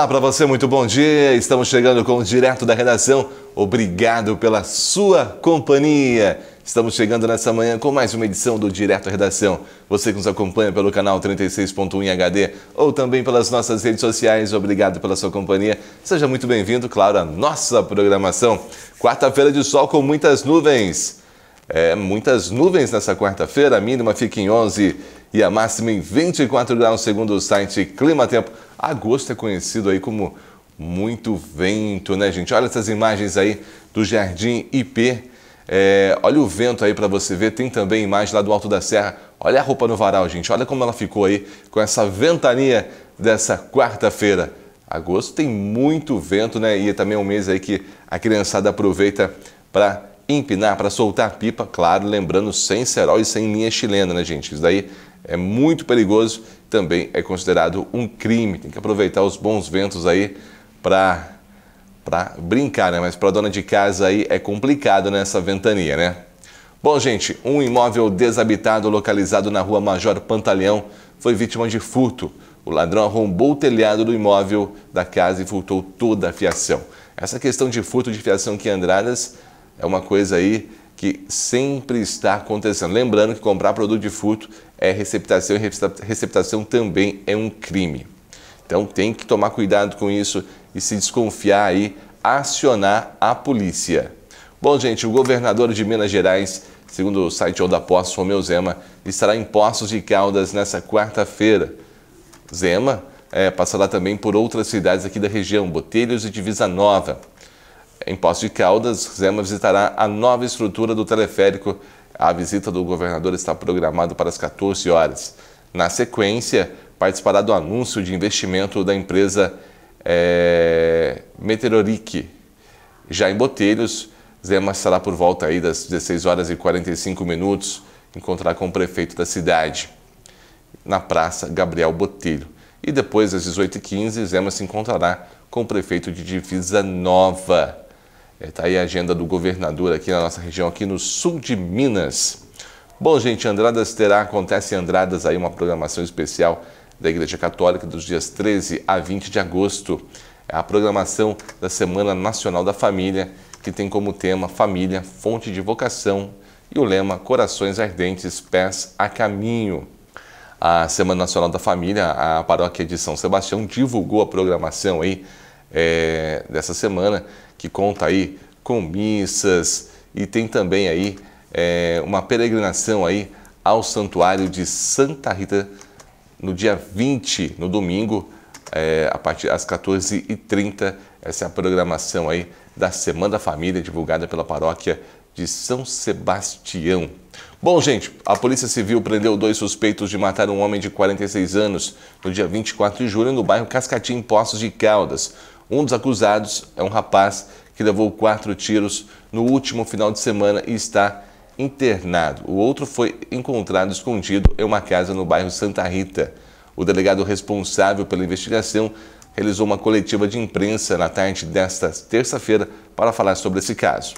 Olá para você, muito bom dia. Estamos chegando com o Direto da Redação. Obrigado pela sua companhia. Estamos chegando nessa manhã com mais uma edição do Direto à Redação. Você que nos acompanha pelo canal 36.1 em HD ou também pelas nossas redes sociais, obrigado pela sua companhia. Seja muito bem-vindo, claro, à nossa programação. Quarta-feira de sol com muitas nuvens. É, muitas nuvens nessa quarta-feira, a mínima fica em 11 e a máxima em 24 graus, segundo o site Clima Tempo. Agosto é conhecido aí como muito vento, né, gente? Olha essas imagens aí do Jardim IP. É, olha o vento aí para você ver. Tem também imagem lá do Alto da Serra. Olha a roupa no varal, gente. Olha como ela ficou aí com essa ventania dessa quarta-feira. Agosto tem muito vento, né? E é também um mês aí que a criançada aproveita para empinar, para soltar pipa, claro, lembrando sem cerol e sem linha chilena, né, gente? Isso daí é muito perigoso, também é considerado um crime. Tem que aproveitar os bons ventos aí para para brincar, né? Mas para dona de casa aí é complicado nessa ventania, né? Bom, gente, um imóvel desabitado localizado na Rua Major Pantaleão foi vítima de furto. O ladrão arrombou o telhado do imóvel da casa e furtou toda a fiação. Essa questão de furto de fiação aqui em Andradas é uma coisa aí que sempre está acontecendo. Lembrando que comprar produto de furto é, receptação e receptação também é um crime. Então tem que tomar cuidado com isso e se desconfiar aí, acionar a polícia. Bom, gente, o governador de Minas Gerais, segundo o site da Postos, Romeu Zema, estará em Poços de Caldas nessa quarta-feira. Zema é, passará também por outras cidades aqui da região, Botelhos e Divisa Nova. Em Poços de Caldas, Zema visitará a nova estrutura do teleférico a visita do governador está programada para as 14 horas. Na sequência, participará do anúncio de investimento da empresa é, Meteoric. Já em Botelhos, Zema estará por volta aí das 16 horas e 45 minutos, encontrar com o prefeito da cidade, na Praça Gabriel Botelho. E depois, às 18h15, Zema se encontrará com o prefeito de Divisa Nova, Está é, aí a agenda do governador aqui na nossa região, aqui no sul de Minas. Bom, gente, Andradas terá, acontece em Andradas aí uma programação especial da Igreja Católica dos dias 13 a 20 de agosto. É a programação da Semana Nacional da Família, que tem como tema Família, Fonte de Vocação e o lema Corações Ardentes, Pés a Caminho. A Semana Nacional da Família, a paróquia de São Sebastião divulgou a programação aí é, dessa semana que conta aí com missas e tem também aí é, uma peregrinação aí ao Santuário de Santa Rita no dia 20, no domingo, é, a partir das 14h30. Essa é a programação aí da Semana da Família, divulgada pela paróquia de São Sebastião. Bom, gente, a Polícia Civil prendeu dois suspeitos de matar um homem de 46 anos no dia 24 de julho no bairro Cascatim, Poços de Caldas. Um dos acusados é um rapaz que levou quatro tiros no último final de semana e está internado. O outro foi encontrado escondido em uma casa no bairro Santa Rita. O delegado responsável pela investigação realizou uma coletiva de imprensa na tarde desta terça-feira para falar sobre esse caso.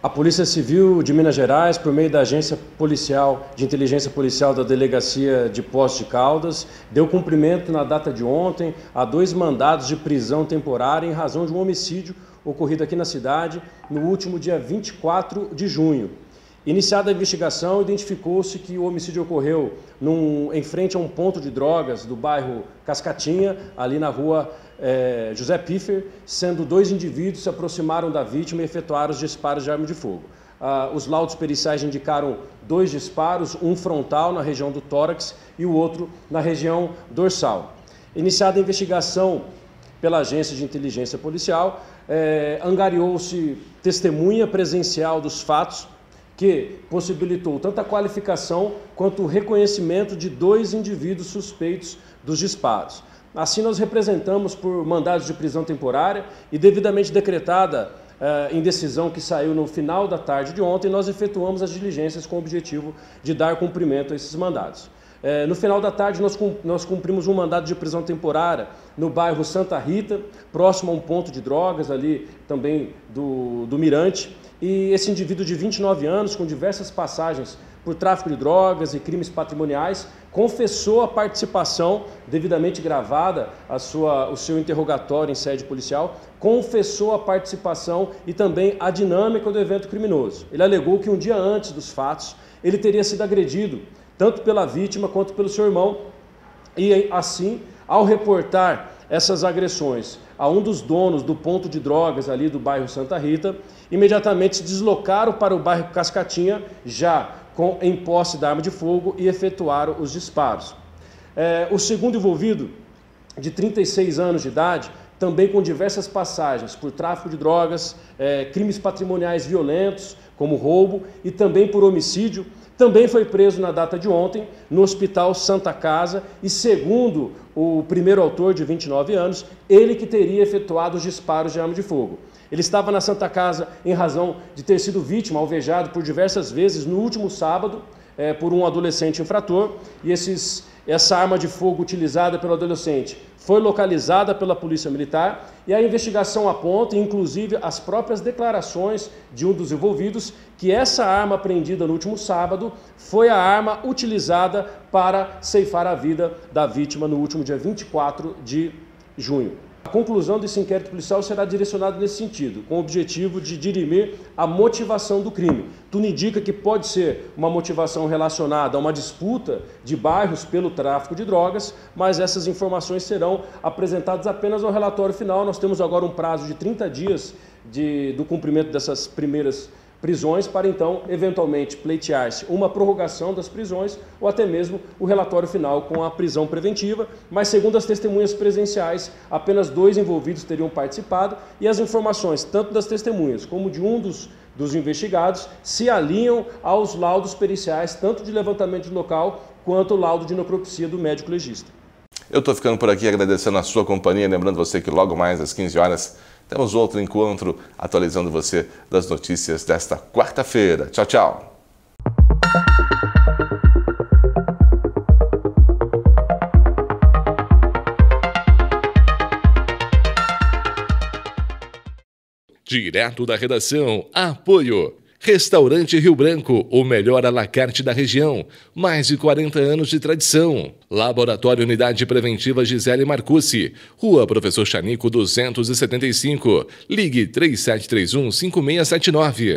A Polícia Civil de Minas Gerais, por meio da Agência Policial de Inteligência Policial da Delegacia de Poste de Caldas, deu cumprimento na data de ontem a dois mandados de prisão temporária em razão de um homicídio ocorrido aqui na cidade no último dia 24 de junho. Iniciada a investigação, identificou-se que o homicídio ocorreu num, em frente a um ponto de drogas do bairro Cascatinha, ali na rua eh, José Piffer, sendo dois indivíduos se aproximaram da vítima e efetuaram os disparos de arma de fogo. Ah, os laudos periciais indicaram dois disparos, um frontal na região do tórax e o outro na região dorsal. Iniciada a investigação pela agência de inteligência policial, eh, angariou-se testemunha presencial dos fatos que possibilitou tanto a qualificação quanto o reconhecimento de dois indivíduos suspeitos dos disparos. Assim, nós representamos por mandados de prisão temporária e devidamente decretada eh, em decisão que saiu no final da tarde de ontem, nós efetuamos as diligências com o objetivo de dar cumprimento a esses mandados. Eh, no final da tarde, nós, nós cumprimos um mandado de prisão temporária no bairro Santa Rita, próximo a um ponto de drogas ali também do, do Mirante. E esse indivíduo de 29 anos, com diversas passagens por tráfico de drogas e crimes patrimoniais, confessou a participação, devidamente gravada a sua, o seu interrogatório em sede policial, confessou a participação e também a dinâmica do evento criminoso. Ele alegou que um dia antes dos fatos, ele teria sido agredido, tanto pela vítima quanto pelo seu irmão, e assim, ao reportar essas agressões a um dos donos do ponto de drogas ali do bairro Santa Rita, imediatamente se deslocaram para o bairro Cascatinha, já com, em posse da arma de fogo, e efetuaram os disparos. É, o segundo envolvido, de 36 anos de idade, também com diversas passagens por tráfico de drogas, é, crimes patrimoniais violentos, como roubo, e também por homicídio. Também foi preso na data de ontem, no Hospital Santa Casa, e segundo o primeiro autor, de 29 anos, ele que teria efetuado os disparos de arma de fogo. Ele estava na Santa Casa em razão de ter sido vítima, alvejado por diversas vezes no último sábado, é, por um adolescente infrator e esses, essa arma de fogo utilizada pelo adolescente foi localizada pela Polícia Militar e a investigação aponta, inclusive as próprias declarações de um dos envolvidos, que essa arma apreendida no último sábado foi a arma utilizada para ceifar a vida da vítima no último dia 24 de junho. A conclusão desse inquérito policial será direcionada nesse sentido, com o objetivo de dirimir a motivação do crime. Tudo indica que pode ser uma motivação relacionada a uma disputa de bairros pelo tráfico de drogas, mas essas informações serão apresentadas apenas ao relatório final. Nós temos agora um prazo de 30 dias de, do cumprimento dessas primeiras prisões para então, eventualmente, pleitear-se uma prorrogação das prisões ou até mesmo o relatório final com a prisão preventiva, mas segundo as testemunhas presenciais, apenas dois envolvidos teriam participado e as informações, tanto das testemunhas como de um dos, dos investigados, se alinham aos laudos periciais, tanto de levantamento de local quanto o laudo de necropsia do médico legista. Eu estou ficando por aqui agradecendo a sua companhia, lembrando você que logo mais às 15 horas temos outro encontro atualizando você das notícias desta quarta-feira. Tchau, tchau. Direto da redação, apoio. Restaurante Rio Branco, o melhor alacarte da região. Mais de 40 anos de tradição. Laboratório Unidade Preventiva Gisele Marcucci. Rua Professor Chanico 275. Ligue 3731 5679.